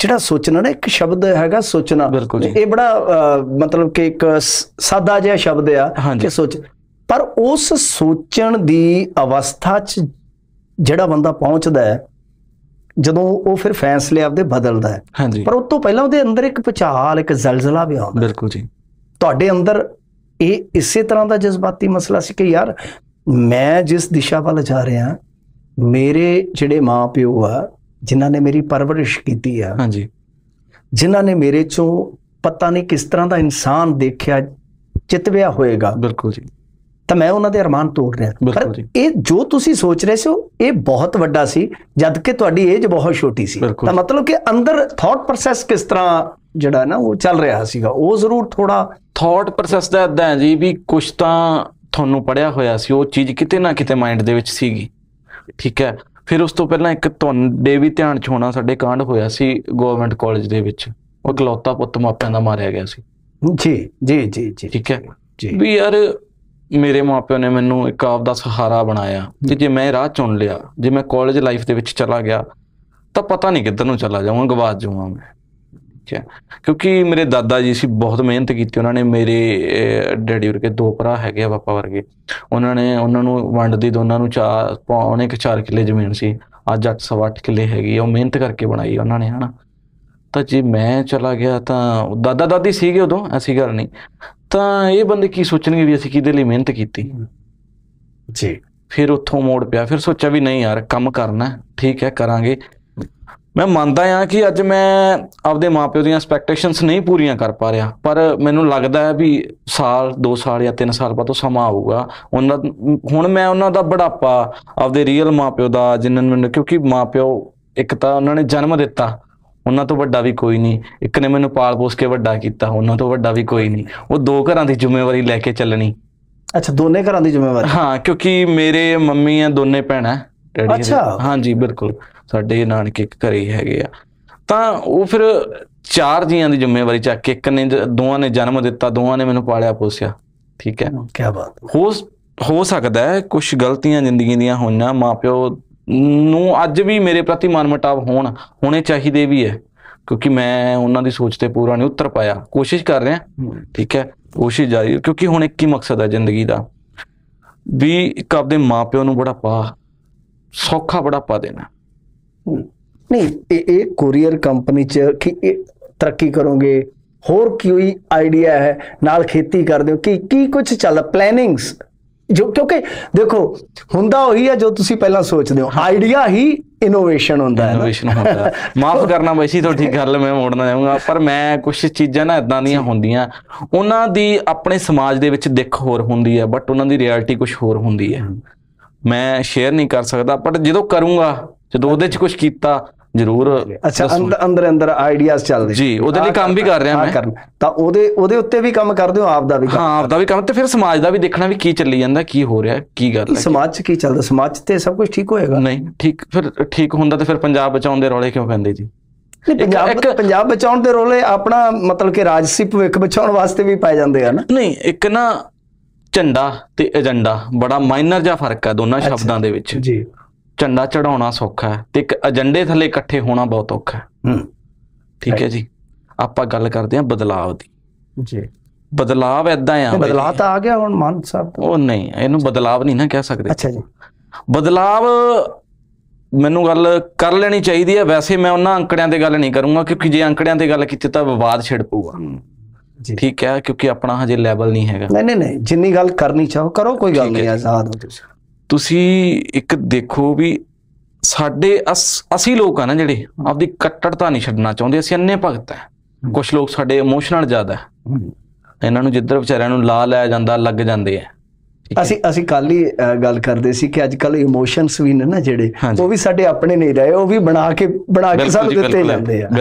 ਜਿਹੜਾ ਸੋਚਣਾ ਨਾ ਇੱਕ ਸ਼ਬਦ ਹੈਗਾ ਸੋਚਣਾ ਇਹ ਬੜਾ ਮਤਲਬ ਕਿ ਇੱਕ ਸਾਦਾ ਜਿਹਾ ਸ਼ਬਦ ਆ ਕਿ ਸੋਚ ਪਰ ਉਸ ਸੋਚਣ ਦੀ ਅਵਸਥਾ 'ਚ ਜਿਹੜਾ ਬੰਦਾ ਪਹੁੰਚਦਾ ਹੈ ਜਦੋਂ ਉਹ ਫਿਰ ਫੈਸਲੇ ਆਪਦੇ ਬਦਲਦਾ ਹੈ ਪਰ ਉਸ ਤੋਂ ਪਹਿਲਾਂ ਉਹਦੇ ਅੰਦਰ ਇੱਕ ਪਚਾਲ ਇੱਕ ਜ਼ਲਜ਼ਲਾ ਵੀ ਆਉਂਦਾ ਬਿਲਕੁਲ ਜੀ ਤੁਹਾਡੇ ਅੰਦਰ ਇਹ ਇਸੇ ਤਰ੍ਹਾਂ ਦਾ ਜਜ਼ਬਾਤੀ ਮਸਲਾ ਸੀ ਕਿ ਯਾਰ ਮੈਂ ਜਿਸ ਦਿਸ਼ਾ ਵੱਲ ਜਾ ਰਿਹਾ ਮੇਰੇ ਜਿਹੜੇ ਮਾਪਿਓ ਆ ਜਿਨ੍ਹਾਂ ਨੇ ਮੇਰੀ ਪਰਵਰਿਸ਼ ਕੀਤੀ ਆ ਹਾਂਜੀ ਜਿਨ੍ਹਾਂ ਨੇ ਮੇਰੇ ਚੋਂ ਪਤਾ ਨਹੀਂ ਕਿਸ ਤਰ੍ਹਾਂ ਦਾ ਇਨਸਾਨ ਦੇਖਿਆ ਚਿਤਵਿਆ ਹੋਏਗਾ ਬਿਲਕੁਲ ਜੀ ਤਾਂ ਮੈਂ ਉਹਨਾਂ ਦੇ ਅਰਮਾਨ ਤੋੜ ਰਿਹਾ ਪਰ ਇਹ ਜੋ ਤੁਸੀਂ ਸੋਚ ਰਹੇ ਸੋ ਇਹ ਬਹੁਤ ਵੱਡਾ ਸੀ ਜਦ ਕਿ ਤੁਹਾਡੀ ਏਜ ਬਹੁਤ ਛੋਟੀ ਸੀ ਤਾਂ ਮਤਲਬ ਕਿ ਅੰਦਰ ਥਾਟ ਪ੍ਰੋਸੈਸ ਕਿਸ ਤਰ੍ਹਾਂ ਜਿਹੜਾ ਨਾ ਉਹ ਚੱਲ ਰਿਹਾ ਸੀਗਾ ਉਹ ਜ਼ਰੂਰ ਥੋੜਾ ਥਾਟ ਪ੍ਰੋਸੈਸ ਦਾ ਇਦਾਂ ਜੀ ਵੀ ਕੁਝ ਤਾਂ ਤੁਹਾਨੂੰ ਪੜਿਆ ਹੋਇਆ ਸੀ ਉਹ ਚੀਜ਼ ਕਿਤੇ ਨਾ ਕਿਤੇ ਮਾਈਂਡ ਦੇ ਵਿੱਚ ਸੀਗੀ ਠੀਕ ਹੈ ਫਿਰ ਉਸ ਤੋਂ ਪਹਿਲਾਂ ਇੱਕ ਤੁਹਾਡੇ ਵੀ ਧਿਆਨ ਚ ਹੋਣਾ ਸਾਡੇ ਕਾਂਡ ਹੋਇਆ ਸੀ ਗਵਰਨਮੈਂਟ ਕਾਲਜ ਦੇ ਵਿੱਚ ਉਹ ਇਕਲੌਤਾ ਪੁੱਤ ਮਾਪਿਆਂ ਦਾ ਮਾਰਿਆ ਗਿਆ ਸੀ ਜੀ ਜੀ ਜੀ ਜੀ ਠੀਕ ਹੈ ਜੀ ਵੀ ਯਾਰ ਮੇਰੇ ਮਾਪਿਆਂ ਨੇ ਮੈਨੂੰ ਇੱਕ ਆਪ ਦਾ ਸਹਾਰਾ ਬਣਾਇਆ ਕਿ ਜੇ ਮੈਂ ਰਾਹ ਚੁਣ ਲਿਆ ਜੇ ਮੈਂ ਕਾਲਜ ਲਾਈਫ ਦੇ ਵਿੱਚ ਚਲਾ ਗਿਆ ਤਾਂ ਪਤਾ ਨਹੀਂ ਕਿੱਧਰ ਨੂੰ ਚਲਾ ਜਾਵਾਂ ਗਵਾਚ ਜਾਵਾਂ ਮੈਂ ਠੀਕ ਹੈ ਕਿਉਂਕਿ ਮੇਰੇ ਦਾਦਾ ਜੀ ਸੀ ਬਹੁਤ ਮਿਹਨਤ ਕੀਤੀ ਉਹਨਾਂ ਨੇ ਮੇਰੇ ਡੈਡੀ ਵਰਗੇ ਦੋ ਭਰਾ ਹੈਗੇ ਆ ਪਾਪਾ ਵਰਗੇ ਉਹਨਾਂ ਨੇ ਉਹਨਾਂ ਨੂੰ ਵੰਡ ਦੀ ਦੋਨਾਂ ਨੂੰ ਚਾਰ ਪੌਣੇ ਕਿ 4 ਕਿੱਲੇ ਜ਼ਮੀਨ ਸੀ ਅੱਜ 8 ਸਵਾ ਕਿੱਲੇ ਹੈਗੀ ਉਹ ਮਿਹਨਤ ਕਰਕੇ ਬਣਾਈ ਉਹਨਾਂ ਨੇ ਹਨਾ ਤਾਂ ਜੇ ਮੈਂ ਚਲਾ ਗਿਆ ਤਾਂ ਦਾਦਾ ਦਾਦੀ ਸੀਗੇ ਉਦੋਂ ਐਸੀ ਗੱਲ ਨਹੀਂ ਤਾਂ ਇਹ ਬੰਦੇ ਕੀ ਸੋਚਣਗੇ ਵੀ ਅਸੀਂ ਕਿਹਦੇ ਲਈ ਮਿਹਨਤ ਕੀਤੀ ਜੀ ਫਿਰ ਉੱਥੋਂ ਮੋੜ ਪਿਆ ਫਿਰ ਸੋਚਿਆ ਵੀ ਨਹੀਂ ਯਾਰ ਕੰਮ ਕਰਨਾ ਠੀਕ ਹੈ ਕਰਾਂਗੇ ਮੈਂ ਮੰਨਦਾ ਹਾਂ ਕਿ ਅੱਜ ਮੈਂ ਆਪਦੇ ਮਾਪਿਓ ਦੀਆਂ ਐਕਸਪੈਕਟੇਸ਼ਨਸ ਨਹੀਂ ਪੂਰੀਆਂ ਕਰ ਪਾ ਰਿਹਾ ਪਰ ਮੈਨੂੰ ਲੱਗਦਾ ਹੈ ਵੀ ਸਾਲ 2 ਸਾਲ ਜਾਂ 3 ਸਾਲ ਬਾਅਦ ਉਹ ਸਮਾਂ ਆਊਗਾ ਉਹਨਾਂ ਹੁਣ ਮੈਂ ਉਹਨਾਂ ਦਾ ਬੜਾਪਾ ਆਪਦੇ ਰੀਅਲ ਮਾਪਿਓ ਦਾ ਜਿਨ੍ਹਾਂ ਮੈਨੂੰ ਕਿਉਂਕਿ ਮਾਪਿਓ ਇੱਕ ਤਾਂ ਉਹਨਾਂ ਨੇ ਜਨਮ ਦਿੱਤਾ ਉਹਨਾਂ ਤੋਂ ਵੱਡਾ ਵੀ ਕੋਈ ਨਹੀਂ ਇੱਕ ਨੇ ਮੈਨੂੰ ਪਾਲ ਪੋਸ ਕੇ ਵੱਡਾ ਕੀਤਾ ਉਹਨਾਂ ਤੋਂ ਵੱਡਾ ਵੀ ਕੋਈ ਨਹੀਂ ਉਹ ਦੋ ਘਰਾਂ ਦੀ ਜ਼ਿੰਮੇਵਾਰੀ ਲੈ ਕੇ ਚੱਲਣੀ ਅੱਛਾ ਦੋਨੇ ਘਰਾਂ ਦੀ ਜ਼ਿੰਮੇਵਾਰੀ ਹਾਂ ਕਿਉਂਕਿ ਮੇਰੇ ਮੰਮੀ ਆ ਦੋਨੇ ਭੈਣਾਂ ਡੈਡੀ ਅੱਛਾ ਹਾਂਜੀ ਬਿਲਕੁਲ ਸਾਡੇ ਨਾਨਕੇ ਘਰੇ ਹੈਗੇ ਆ ਤਾਂ ਉਹ ਫਿਰ ਚਾਰ ਜੀਆਂ ਦੀ ਜ਼ਿੰਮੇਵਾਰੀ ਚੱਕ ਕੇ ਇੱਕ ਨੇ ਦੋਵਾਂ ਨੇ ਜਨਮ ਦਿੱਤਾ ਦੋਵਾਂ ਨੇ ਮੈਨੂੰ ਪਾਲਿਆ ਪੋਸਿਆ ਠੀਕ ਹੈ ਕੀ ਬਾਤ ਹੋ ਹੋ ਸਕਦਾ ਹੈ ਕੁਝ ਗਲਤੀਆਂ ਜ਼ਿੰਦਗੀ ਦੀਆਂ ਹੋਈਆਂ ਮਾਪਿਓ ਨੂੰ ਅੱਜ ਵੀ ਮੇਰੇ ਪ੍ਰਤੀ ਮਨਮਟਾਵ ਹੋਣ ਹੋਣੇ ਚਾਹੀਦੇ ਵੀ ਹੈ ਕਿਉਂਕਿ ਮੈਂ ਉਹਨਾਂ ਦੀ ਸੋਚ ਤੇ ਪੂਰਾ ਨਹੀਂ ਉਤਰ ਪਾਇਆ ਕੋਸ਼ਿਸ਼ ਕਰ ਰਿਹਾ ਠੀਕ ਹੈ ਕੋਸ਼ਿਸ਼ ਜਾਰੀ ਕਿਉਂਕਿ ਹੁਣ ਇੱਕ ਹੀ ਮਕਸਦ ਹੈ ਜ਼ਿੰਦਗੀ ਦਾ ਵੀ ਇੱਕ ਆਪਣੇ ਮਾਪਿਓ ਨੂੰ ਬੜਾ ਪਾ ਸੌਖਾ ਬੜਾ ਪਾ ਦੇਣਾ ਨਹੀਂ ਇਹ ਕੋਰੀਅਰ ਕੰਪਨੀ ਚ ਕਿ ਤਰੱਕੀ ਕਰੋਗੇ ਹੋਰ ਕੋਈ ਆਈਡੀਆ ਹੈ ਨਾਲ ਖੇਤੀ ਕਰਦੇ ਹੋ ਕਿ ਕੀ ਕੁਝ ਚੱਲ ਪਲੈਨਿੰਗਸ ਜੋ ਕਿਉਂਕਿ ਦੇਖੋ ਹੁੰਦਾ ਉਹੀ ਹੈ ਜੋ ਤੁਸੀਂ ਪਹਿਲਾਂ ਸੋਚਦੇ ਹੋ ਆਈਡੀਆ ਹੀ ਇਨੋਵੇਸ਼ਨ ਹੁੰਦਾ ਹੈ ਇਨੋਵੇਸ਼ਨ ਹੁੰਦਾ ਮਾਫ ਕਰਨਾ ਵੈਸੀ ਤੁਹਾਡੀ ਗੱਲ ਮੈਂ ਮੋੜਨਾ ਚਾਹੂੰਗਾ ਪਰ ਮੈਂ ਕੁਝ ਚੀਜ਼ਾਂ ਨਾ ਇਦਾਂ ਦੀਆਂ ਹੁੰਦੀਆਂ ਉਹਨਾਂ ਦੀ ਆਪਣੇ ਸਮਾਜ ਦੇ ਵਿੱਚ ਦਿੱਖ ਹੋਰ ਹੁੰਦੀ ਹੈ ਬਟ ਉਹਨਾਂ ਦੀ ਰਿਐਲਿਟੀ ਕੁਝ ਹੋਰ ਹੁੰਦੀ ਹੈ ਮੈਂ ਸ਼ੇਅਰ ਨਹੀਂ ਕਰ ਸਕਦਾ ਬਟ ਜਦੋਂ ਕਰੂੰਗਾ ਜਦੋਂ ਉਹਦੇ 'ਚ ਕੁਝ ਕੀਤਾ ਜ਼ਰੂਰ ਅੱਛਾ ਅੰਦਰ ਅੰਦਰ ਆਈਡੀਆਜ਼ ਚੱਲਦੇ ਜੀ ਉਹਦੇ ਲਈ ਕੰਮ ਵੀ ਕਰ ਰਿਹਾ ਮੈਂ ਤਾਂ ਉਹਦੇ ਉਹਦੇ ਉੱਤੇ ਵੀ ਕੰਮ ਕਰਦੇ ਹੋ ਆਪ ਦਾ ਵੀ ਹਾਂ ਆਪ ਦਾ ਵੀ ਕੰਮ ਤੇ ਫਿਰ ਸਮਾਜ ਦਾ ਵੀ ਦੇਖਣਾ ਵੀ ਕੀ ਚੱਲੀ ਜਾਂਦਾ ਕੀ ਹੋ ਰਿਹਾ ਕੀ ਗੱਲ ਹੈ ਸਮਾਜ 'ਚ ਕੀ ਚੱਲਦਾ ਸਮਾਜ 'ਚ ਤੇ ਸਭ ਕੁਝ ਠੀਕ ਹੋਏਗਾ ਨਹੀਂ ਠੀਕ ਫਿਰ ਠੀਕ ਹੁੰਦਾ ਤੇ ਫਿਰ ਪੰਜਾਬ ਬਚਾਉਣ ਦੇ ਰੋਲੇ ਕਿਉਂ ਪੈਂਦੇ ਜੀ ਪੰਜਾਬ ਪੰਜਾਬ ਬਚਾਉਣ ਦੇ ਰੋਲੇ ਆਪਣਾ ਮਤਲਬ ਕਿ ਰਾਜਸੀ ਭਵਿੱਖ ਬਚਾਉਣ ਵਾਸਤੇ ਵੀ ਪਾਏ ਜਾਂਦੇ ਆ ਨਾ ਨਹੀਂ ਇੱਕ ਨਾ ਝੰਡਾ ਤੇ ਏਜੰਡਾ ਬੜਾ ਮਾਈਨਰ ਜਿਹਾ ਫਰਕ ਹੈ ਦੋਨਾਂ ਸ਼ਬਦਾਂ ਦੇ ਵਿੱਚ ਜੀ ਝੰਡਾ ਚੜਾਉਣਾ ਸੌਖਾ ਹੈ ਤੇ ਇੱਕ ਏਜੰਡੇ ਥੱਲੇ ਇਕੱਠੇ ਹੋਣਾ ਬਹੁਤ ਔਖਾ ਹੈ ਠੀਕ ਹੈ ਜੀ ਆਪਾਂ ਗੱਲ ਕਰਦੇ ਹਾਂ ਬਦਲਾਅ ਦੀ ਜੀ ਬਦਲਾਅ ਐਦਾਂ ਆ ਬਦਲਾਅ ਤਾਂ ਆ ਗਿਆ ਹੁਣ ਮਾਨ ਸਾਹਿਬ ਉਹ ਨਹੀਂ ਇਹਨੂੰ ਬਦਲਾਅ ਨਹੀਂ ਨਾ ਕਹਿ ਸਕਦੇ ਅੱਛਾ ਜੀ ਬਦਲਾਅ ਮੈਨੂੰ ਗੱਲ ਕਰ ਲੈਣੀ ਚਾਹੀਦੀ ਹੈ ਵੈਸੇ ਮੈਂ ਉਹਨਾਂ ਅੰਕੜਿਆਂ ਤੇ ਗੱਲ ਨਹੀਂ ਕਰੂੰਗਾ ਕਿਉਂਕਿ ਜੇ ਅੰਕੜਿਆਂ ਤੇ ਗੱਲ ਕੀਤੀ ਤਾਂ ਵਿਵਾਦ ਛਿੜ ਪਊਗਾ ਠੀਕ ਹੈ ਕਿਉਂਕਿ ਆਪਣਾ ਹਜੇ ਲੈਵਲ ਨਹੀਂ ਹੈਗਾ ਨਹੀਂ ਨਹੀਂ ਨਹੀਂ ਜਿੰਨੀ ਗੱਲ ਕਰਨੀ ਚਾਹੋ ਕਰੋ ਕੋਈ ਗੱਲ ਨਹੀਂ ਆਜ਼ਾਦ ਹੋ ਤੁਸੀਂ ਤੁਸੀਂ ਇੱਕ ਦੇਖੋ ਵੀ ਸਾਡੇ ਅਸੀਂ ਲੋਕ ਆ ਨਾ ਜਿਹੜੇ ਆਪਦੀ ਕੱਟੜਤਾ ਨਹੀਂ ਛੱਡਣਾ ਚਾਹੁੰਦੇ ਅਸੀਂ ਅੰਨੇ ਭਗਤ ਆ ਕੁਝ ਲੋਕ ਸਾਡੇ ਇਮੋਸ਼ਨਲ ਜ਼ਿਆਦਾ ਇਹਨਾਂ ਨੂੰ ਜਿੱਧਰ ਵਿਚਾਰਿਆਂ ਨੂੰ ਲਾ ਲਿਆ ਜਾਂਦਾ ਲੱਗ ਜਾਂਦੇ ਆ ਅਸੀਂ ਅਸੀਂ ਕੱਲ ਹੀ ਗੱਲ ਕਰਦੇ ਸੀ ਕਿ ਅੱਜ ਕੱਲ ਇਮੋਸ਼ਨਸ ਵੀ ਨੇ ਨਾ ਜਿਹੜੇ ਉਹ ਵੀ ਸਾਡੇ ਆਪਣੇ ਨਹੀਂ ਰਹੇ ਉਹ ਵੀ ਬਣਾ ਕੇ ਬਣਾ ਕੇ ਸਾਨੂੰ ਦਿੱਤੇ ਜਾਂਦੇ ਆ